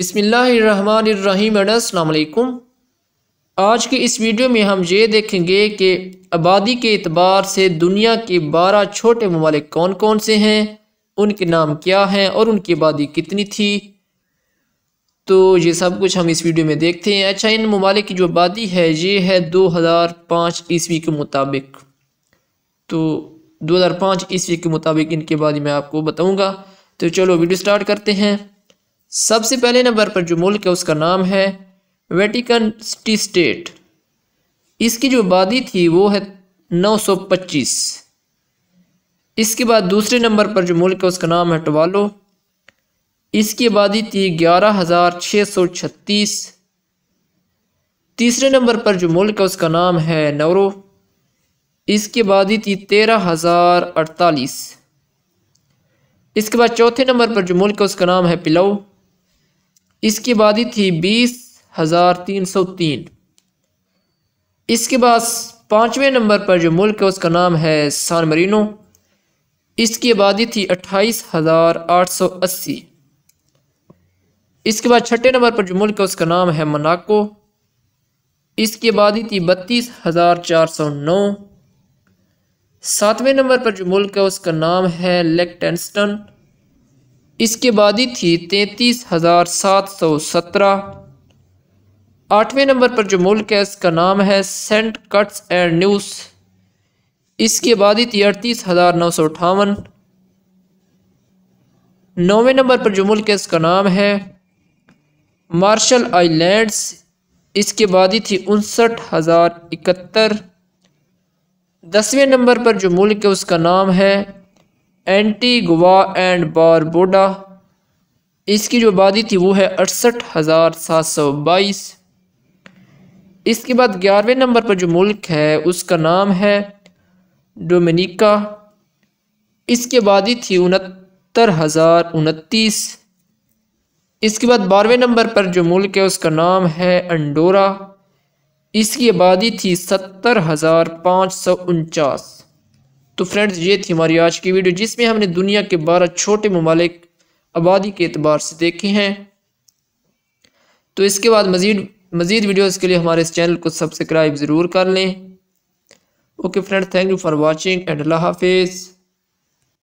बसमिलकुम आज के इस वीडियो में हम ये देखेंगे कि आबादी के अतबार से दुनिया के बारह छोटे ममालिक कौन कौन से हैं उनके नाम क्या हैं और उनकी आबादी कितनी थी तो ये सब कुछ हम इस वीडियो में देखते हैं अच्छा इन ममालिक की जो आबादी है ये है दो हज़ार पाँच ईस्वी के मुताबिक तो दो हज़ार पाँच ईस्वी के मुताबिक इनके आबादी मैं आपको बताऊँगा तो चलो वीडियो स्टार्ट करते हैं सबसे पहले नंबर पर जो मुल्क है उसका नाम है वेटिकन सिटी स्टेट इसकी जो आबादी थी वो है 925 इसके बाद दूसरे नंबर पर जो मुल्क है उसका नाम है टवालो इसकी आबादी थी ग्यारह हज़ार छः सौ छत्तीस तीसरे नंबर पर जो मुल्क है उसका नाम है नवरो इसकी आबादी थी तेरह हज़ार अड़तालीस इसके बाद चौथे नंबर पर जो मुल्क है उसका नाम है पिलाऊ इसकी आबादी थी बीस हज़ार तीन सौ तीन इसके बाद पाँचवें नंबर पर जो मुल्क है उसका नाम है सान मरीनो इसकी आबादी थी अट्ठाईस हज़ार आठ सौ अस्सी इसके बाद छठे नंबर पर जो मुल्क है उसका नाम है मनाको इसकी आबादी थी बत्तीस हज़ार चार सौ नौ सातवें नंबर पर जो मुल्क है उसका नाम है लेक्टेंस्टन इसके बाद ही थी तैंतीस हज़ार सात सौ सत्रह आठवें नंबर पर जो मुल्क है इसका नाम है सेंट कट्स एंड न्यूस इसके बाद ही थी अड़तीस हज़ार नौ सौ अठावन नौवें नंबर पर जो मुल्क है इसका नाम है मार्शल आइलैंड्स इसके बाद ही थी उनसठ हज़ार इकहत्तर दसवें नंबर पर जो मुल्क है उसका नाम है एंटीगुआ एंड बारबोडा इसकी जो आबादी थी वो है अड़सठ हज़ार सात सौ बाईस इसके बाद ग्यारहवें नंबर पर जो मुल्क है उसका नाम है डोमिनिका इसकी आबादी थी उनहत्तर हज़ार उनतीस इसके बाद बारहवें नंबर पर जो मुल्क है उसका नाम है अंडोरा इसकी आबादी थी सत्तर हज़ार पाँच सौ उनचास तो फ्रेंड्स ये थी हमारी आज की वीडियो जिसमें हमने दुनिया के बारह छोटे ममालिक आबादी के अतबार से देखे हैं तो इसके बाद मज़ीद मज़ीद वीडियोज़ के लिए हमारे इस चैनल को सब्सक्राइब ज़रूर कर लें okay friend thank you for watching and अल्लाह हाफिज़